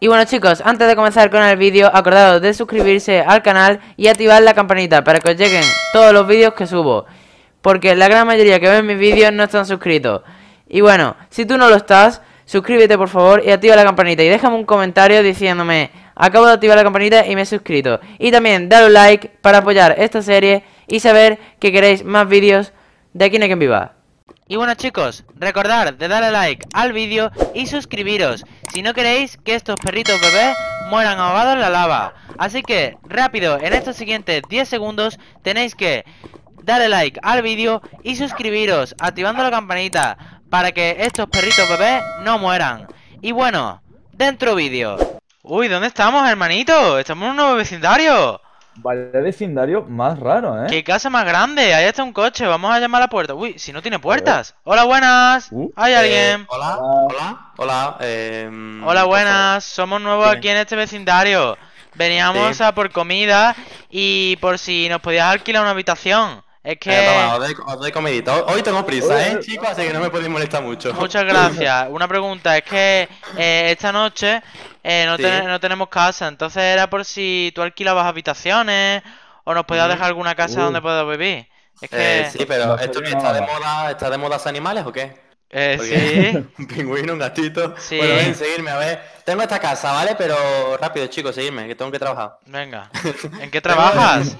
Y bueno chicos, antes de comenzar con el vídeo, acordado de suscribirse al canal y activar la campanita para que os lleguen todos los vídeos que subo. Porque la gran mayoría que ven mis vídeos no están suscritos. Y bueno, si tú no lo estás, suscríbete por favor y activa la campanita. Y déjame un comentario diciéndome, acabo de activar la campanita y me he suscrito. Y también dale un like para apoyar esta serie y saber que queréis más vídeos de Aquí en viva. Y bueno chicos, recordad de darle like al vídeo y suscribiros si no queréis que estos perritos bebés mueran ahogados en la lava. Así que rápido, en estos siguientes 10 segundos tenéis que darle like al vídeo y suscribiros activando la campanita para que estos perritos bebés no mueran. Y bueno, dentro vídeo. Uy, ¿dónde estamos hermanito? Estamos en un nuevo vecindario. Vaya vecindario más raro, ¿eh? ¡Qué casa más grande! Ahí está un coche, vamos a llamar a la puerta. Uy, si no tiene puertas. Hola, buenas. Uh, ¿Hay eh, alguien? Hola, hola, hola. Eh, hola, em, buenas. Somos nuevos aquí en este vecindario. Veníamos a por comida y por si nos podías alquilar una habitación. Es eh, que. toma, os, doy, os Hoy tengo prisa, ¿eh, chicos? Así que no me podéis molestar mucho. Muchas gracias. Una pregunta, es que eh, esta noche eh, no, tenemos casa, entonces era por si tú alquilabas habitaciones o nos podías dejar alguna casa donde pueda vivir. Es que... Eh, sí, pero ¿esto está de moda? ¿Está de moda los animales o qué? Eh, sí. un pingüino, un gatito. Sí. Bueno, ven, seguirme, a ver. Tengo esta casa, ¿vale? Pero rápido, chicos, seguidme, que tengo que trabajar. Venga. ¿En qué trabajas?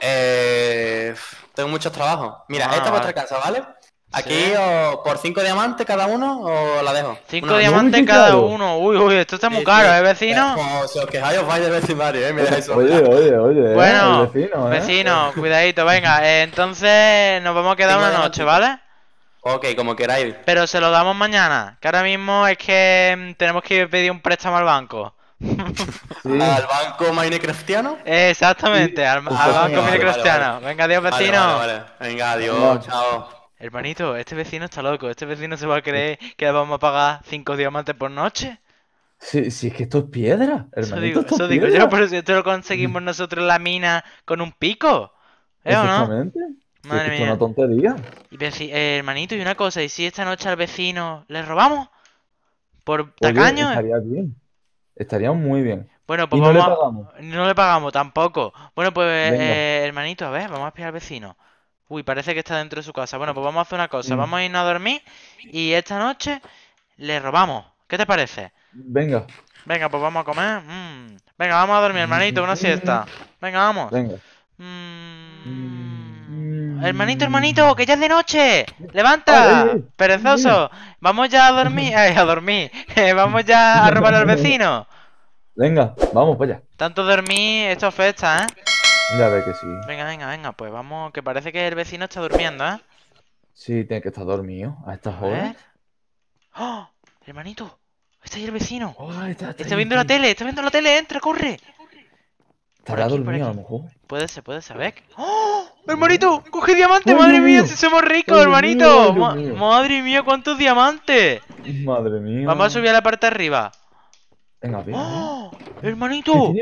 Eh, tengo muchos trabajos. Mira, ah, esta es vuestra casa, ¿vale? Aquí por 5 diamantes cada uno o la dejo. 5 diamantes cada uno. Uy, uy, esto está muy caro, ¿eh, vecino? Como pues, pues, si os quejáis os vais de vecindario, eh, mira eso. Oye, oye, oye. Eh, bueno, vecino, ¿eh? cuidadito, venga. Eh, entonces nos vamos a quedar una noche, ¿vale? Ok, como queráis. Pero se lo damos mañana, que ahora mismo es que mm, tenemos que pedir un préstamo al banco. al banco minecraftiano. Exactamente, al, banco minecraftiano. Venga, adiós, vecino. Venga, adiós, chao. Hermanito, este vecino está loco. Este vecino se va a creer que le vamos a pagar 5 diamantes por noche. Si, sí es que esto es piedra, hermanito. Eso digo, yo, pero si esto lo conseguimos mm. nosotros en la mina con un pico. ¿Eh Exactamente. o no? Madre mía. es una tontería. Y, eh, hermanito, y una cosa, ¿y si esta noche al vecino le robamos? ¿Por tacaño? estaría bien. Estaría muy bien. Bueno, pues no, le pagamos. no le pagamos tampoco. Bueno, pues eh, hermanito, a ver, vamos a espiar al vecino. Uy, parece que está dentro de su casa. Bueno, pues vamos a hacer una cosa. Vamos a irnos a dormir y esta noche le robamos. ¿Qué te parece? Venga. Venga, pues vamos a comer. Mm. Venga, vamos a dormir, hermanito, una siesta. Venga, vamos. Venga. Mm. Hermanito, hermanito, que ya es de noche. Levanta, perezoso. Vamos ya a dormir. a dormir. vamos ya a robar al vecino. Venga, vamos para allá. Tanto dormir, esto afecta, ¿eh? Ya ve que sí. Venga, venga, venga, pues vamos, que parece que el vecino está durmiendo, ¿eh? Sí, tiene que estar dormido a estas horas. ¡Oh! Hermanito, está ahí el vecino. Oh, está, viendo la tele, está viendo la tele, entra, corre. Estará dormido a lo mejor. Puede ser, puede ser, ver ¡Oh! Hermanito, coge diamante, madre mía, si somos ricos, hermanito. Madre mía, cuántos diamantes. Madre mía. Vamos a subir a la parte de arriba. ¡Oh! ¡Hermanito!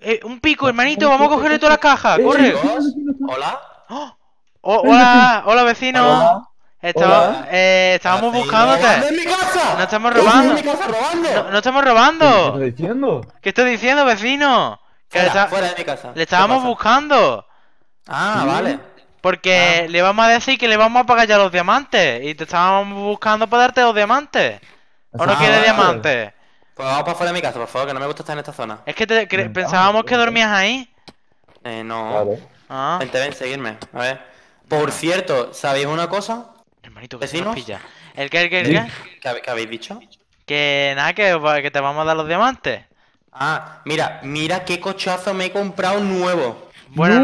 Eh, un pico, pues, hermanito, vamos a pues, cogerle pues, todas las cajas, corre. Hola. hola, hola vecino. eh, estábamos buscándote. en mi casa! No estamos robando. robando! No, estamos robando. ¿Qué estás diciendo? ¿Qué estás diciendo, vecino? Que fuera, de mi casa. Le estábamos buscando. Ah, vale. Porque ah. le vamos a decir que le vamos a pagar ya los diamantes. Y te estábamos buscando para darte los diamantes. ¿O no quieres diamantes? Pues vamos para fuera de mi casa, por favor, que no me gusta estar en esta zona. Es que, ah, pensábamos que dormías ahí. Eh, no. Ah. Vente, ven, seguirme. A ver. Por cierto, ¿sabéis una cosa? Hermanito, ¿El qué, el qué, el qué? habéis dicho? Que nada, que, te vamos a dar los diamantes. Ah, mira, mira qué cochazo me he comprado nuevo. Bueno,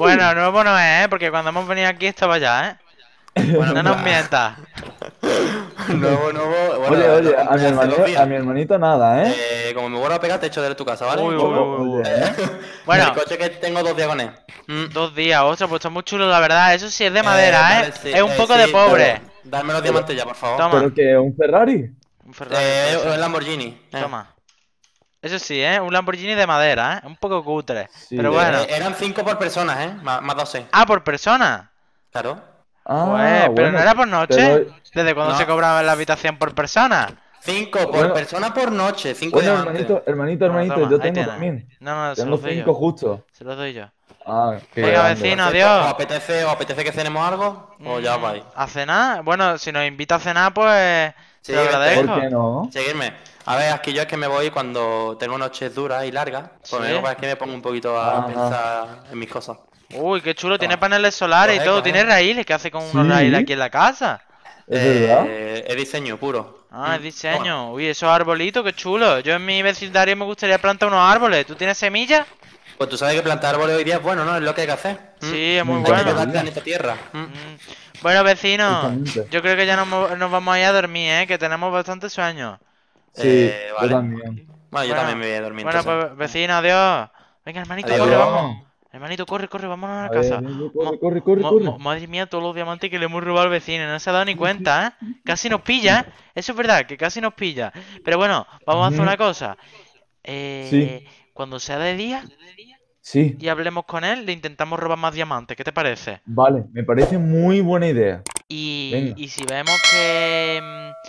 bueno, nuevo no es, ¿eh? porque cuando hemos venido aquí estaba ya, ¿eh? Bueno, no nos pues, ah. mientas. Nuevo, no, bueno, oye, oye, a mi, hermanito, a mi hermanito nada, ¿eh? eh como me vuelvo a pegar, te echo de tu casa, ¿vale? Uy, uy, uy, ¿eh? Bueno. El coche que tengo dos diagones mm, Dos días, ostras, pues está muy chulo, la verdad. Eso sí es de eh, madera, ¿eh? es un poco de pobre. Dame los diamantes ya, por favor. Toma. ¿Pero qué? ¿Un Ferrari? Un Ferrari. Eh, un Lamborghini. Toma. Eso sí, ¿eh? Un Lamborghini de madera, ¿eh? Un poco cutre. pero bueno. eran cinco por personas, ¿eh? Más, más 12. Ah, por persona. Claro. Ah, pero no era por noche. ¿Desde cuando se cobraba la habitación por persona? Cinco por persona por noche, cinco hermanito, hermanito, yo tengo también. No, no, se los cinco justo. Se los doy yo. Ah, vecino. adiós. ¿O apetece, apetece que cenemos algo? O ya mm, vais. ¿A cenar? Bueno, si nos invita a cenar, pues. Sí, lo agradezco. Seguirme. A ver, aquí yo es que me voy cuando tengo noches duras y largas. Pues, pues es me me pongo un poquito a pensar en mis cosas. Uy, qué chulo, tiene ah. paneles solares y todo, eh. tiene raíles, ¿qué hace con unos raíles aquí en la casa? Es eh, es diseño puro. Ah, es diseño. Uy, esos arbolitos, qué chulo. Yo en mi vecindario me gustaría plantar unos árboles. ¿Tú tienes semillas? Pues tú sabes que plantar árboles hoy día es bueno, ¿no? Es lo que hay que hacer. Sí, mm. es muy bueno. Mm. Bueno, vecino, yo creo que ya nos, vamos a ir a dormir, ¿eh? Que tenemos bastante sueño. Sí, eh, vale. yo también. Bueno, yo también me voy a dormir. Bueno, pues vecino, adiós. Venga, hermanito, adiós. vamos. Hermanito, corre, corre, vámonos a la casa. Madre mía, todos los diamantes que le hemos robado al vecino. No se ha dado ni cuenta, ¿eh? Casi nos pilla. ¿eh? Eso es verdad, que casi nos pilla. Pero bueno, vamos a hacer una cosa. Eh, cuando sea de día, sí. y hablemos con él, le intentamos robar más diamantes. ¿Qué te parece? Vale, me parece muy buena idea. Y, y si vemos que, mm,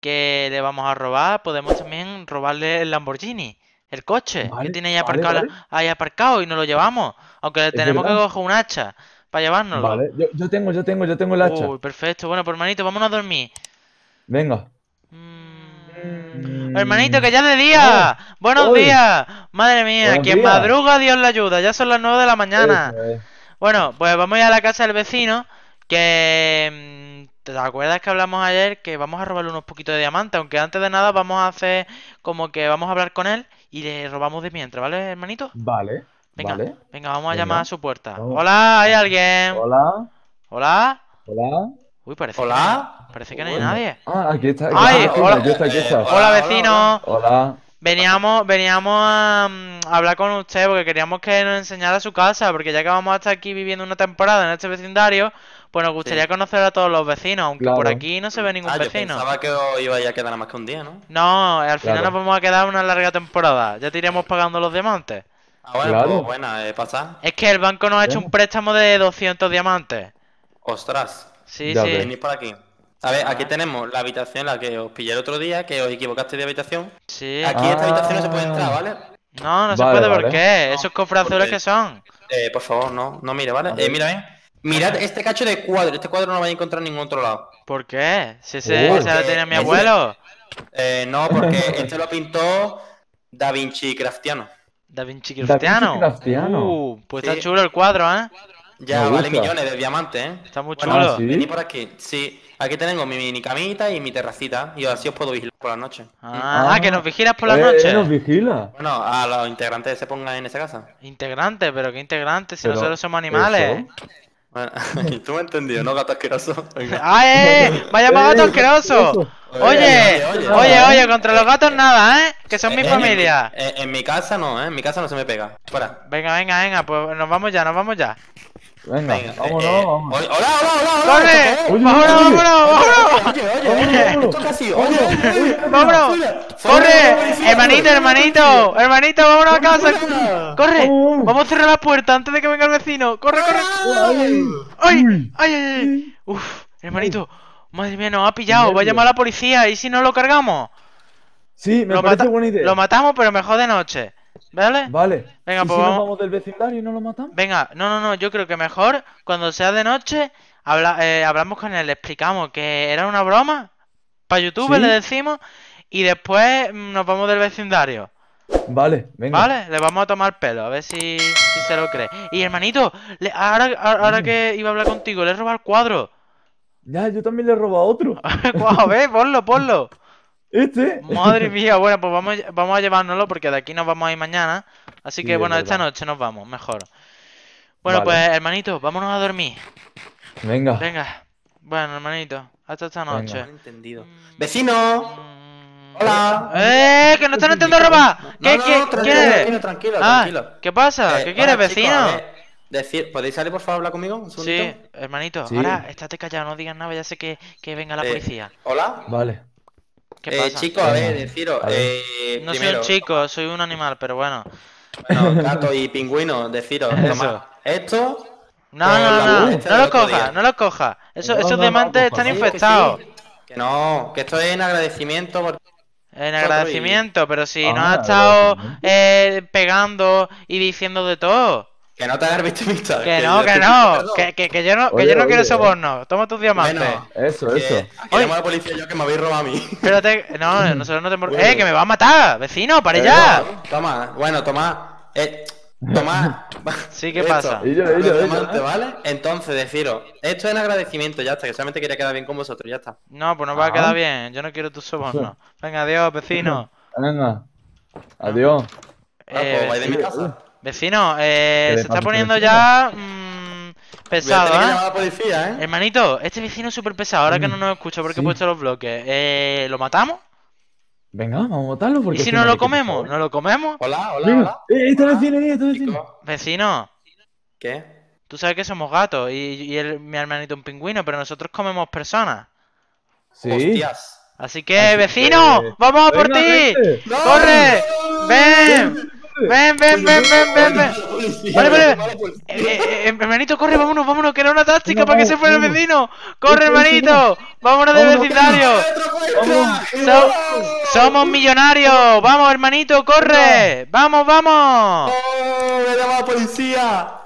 que le vamos a robar, podemos también robarle el Lamborghini. El coche que tiene ahí aparcado, ahí aparcado y nos lo llevamos. Aunque tenemos que coger un hacha para llevárnoslo. yo, tengo, yo tengo, yo tengo el hacha. perfecto. Bueno, pues hermanito, vámonos a dormir. Venga. Mm. Hermanito, que ya es de día. Mm. Buenos días. Madre mía, quien madruga, Dios le ayuda. Ya son las 9 de la mañana. Bueno, pues vamos a ir a la casa del vecino. Que. Mm, ¿Te acuerdas que hablamos ayer que vamos a robarle unos poquitos de diamantes? Aunque antes de nada vamos a hacer como que vamos a hablar con él y le robamos de mientras, ¿vale, hermanito? Vale. Venga, venga, vamos a llamar a su puerta. Hola, ¿hay alguien? Hola. Hola. Hola. Uy, parece ¿Hola? que, parece que no hay nadie. Ah, aquí está. Ay, hola. Hola, vecino. Hola. hola. Veníamos, veníamos a, mm, hablar con usted porque queríamos que nos enseñara su casa, porque ya que vamos a estar aquí viviendo una temporada en este vecindario, pues nos gustaría conocer a todos los vecinos, aunque por aquí no se ve ningún ah, vecino. Yo pensaba que os iba a quedar más que un día, ¿no? No, al final nos vamos a quedar una larga temporada, ya te iremos pagando los diamantes. Ah, bueno, pues buena, eh, Es que el banco nos ha hecho un préstamo de 200 diamantes. Ostras. Sí, sí. Venís por aquí. A ver, aquí ah. tenemos la habitación, la que os pillé el otro día, que os equivocaste de habitación. Sí. Aquí esta ah. habitación no se puede entrar, ¿vale? No, no se puede, ¿por qué? ¿Esos cofres que son? Eh, por favor, no, no mire, ¿vale? Eh, mira, ¿eh? Mirad este cacho de cuadro, este cuadro no lo vais a encontrar en ningún otro lado. ¿Por qué? Si ese, ese lo tenía este mi abuelo. Eh, no, porque este lo pintó Da Vinci Craftiano. Da Vinci Craftiano. Da Vinci Craftiano. Uh, pues está chulo el cuadro, ¿eh? Ya vale millones de diamantes, ¿eh? Está muy chulo. Ah, vení por aquí. Sí, aquí tengo mi mini camita y mi terracita. Y así os puedo vigilar por la noche. Ah, ah, que nos vigilas por la eh, noche. nos vigila. Bueno, a los integrantes se pongan en esa casa. Integrantes, pero qué integrantes, si nosotros somos animales. Bueno, tú me has entendido, ¿no, gato asqueroso? ¡Ah, eh, eh! ¡Vaya más gato asqueroso! Oye, oye, oye, contra los gatos nada, ¿eh? Que son eh, mi familia. En, mi casa no, ¿eh? En mi casa no se me pega. para Venga, venga, venga, pues nos vamos ya, nos vamos ya. Venga, vámonos, eh, vámonos. Hola, hola, hola, vamos, ¡Vámonos, vámonos, vámonos! Oye, oye, oye, vámonos. ¡Corre! Hermanito, hermanito, hermanito, vámonos a casa. ¡Corre! Vamos a cerrar la puerta antes de que venga el vecino. ¡Corre, corre! ¡Ay, ay, ay! ¡Uf! Hermanito, madre mía, nos ha pillado. Va a llamar a la policía. ¿Y si no lo cargamos? Sí, me parece buena idea. Lo matamos, pero mejor de noche. ¿Vale? Vale. Venga, pues vamos... del vecindario y no lo matamos? Venga, no, no, no, yo creo que mejor cuando sea de noche eh, hablamos con él, le explicamos que era una broma para YouTube, le decimos, y después mm, nos vamos del vecindario. Vale, venga. Vale, le vamos a tomar pelo, a ver si, se lo cree. Y hermanito, ahora, ahora que iba a hablar contigo, le he robado el cuadro. Ya, yo también le he robado otro. a ver, ponlo, ponlo. Este. Madre mía, bueno, pues vamos, vamos a llevárnoslo porque de aquí nos vamos a ir mañana. Así que bueno, esta noche nos vamos, mejor. Bueno, pues hermanito, vámonos a dormir. Venga. Venga. Bueno, hermanito, hasta esta noche. Entendido. ¡Vecino! Mm. ¡Hola! ¡Eh! ¡Que no están entendiendo roba ¿Qué, ¿Qué pasa? Eh, ¿Qué quieres, vecino? Decir, ¿podéis salir por favor a hablar conmigo? sí, hermanito, ahora estate callado, no digas nada, ya sé que, venga la eh, policía. ¿Hola? Vale eh, Chico, a ver, deciros, Eh, no soy un chico, soy un animal, pero bueno. Bueno, gato y pingüino, deciros. Esto. No, no, no, no, lo coja, no lo cojas. esos diamantes están infectados. Que no, que esto es en agradecimiento por... En agradecimiento, pero si no ha ah, estado eh, pegando y diciendo de todo. Que no te hagas victimista. Que, no, que no. Que, que, yo no, que yo no quiero soborno. Toma tus diamantes. eso, eso. Que llamo a la policía yo que me habéis robado a mí. Espérate, No, nosotros no te... Eh, que me va a matar. Vecino, para allá. toma, bueno, toma. Eh, toma. sí, ¿qué pasa? diamante, ¿vale? Entonces, deciros, esto es en agradecimiento, ya está. Que solamente quería quedar bien con vosotros, ya está. No, pues no va a ah. quedar bien. Yo no quiero tus soborno. Venga, adiós, vecino. Venga, adiós. Ah, pues eh, Vecino, eh, se está poniendo ya mm, pesado, ¿eh? a la policía, ¿eh? Hermanito, este vecino es súper pesado, ahora que no mm. nos escucha porque he puesto los bloques. Eh, ¿Lo matamos? Venga, vamos a matarlo porque... ¿Y si no lo comemos? ¿No lo comemos? Hola, hola, hola. Eh, vecino, vecino. Vecino. ¿Qué? Tú sabes que somos gatos y, y el, mi hermanito un pingüino, pero nosotros comemos personas. Sí. Hostias. Así que, vecino, vamos a por ti. ¡Corre! ¡Ven! Ven, ven, ven, ven, ven, ven. Vale, vale. hermanito, corre, vámonos, vámonos, que era una táctica para que se fuera el vecino. Corre, hermanito. Vámonos del vecindario. somos millonarios. Vamos, hermanito, corre. Vamos, vamos. ¡Oh, me la policía!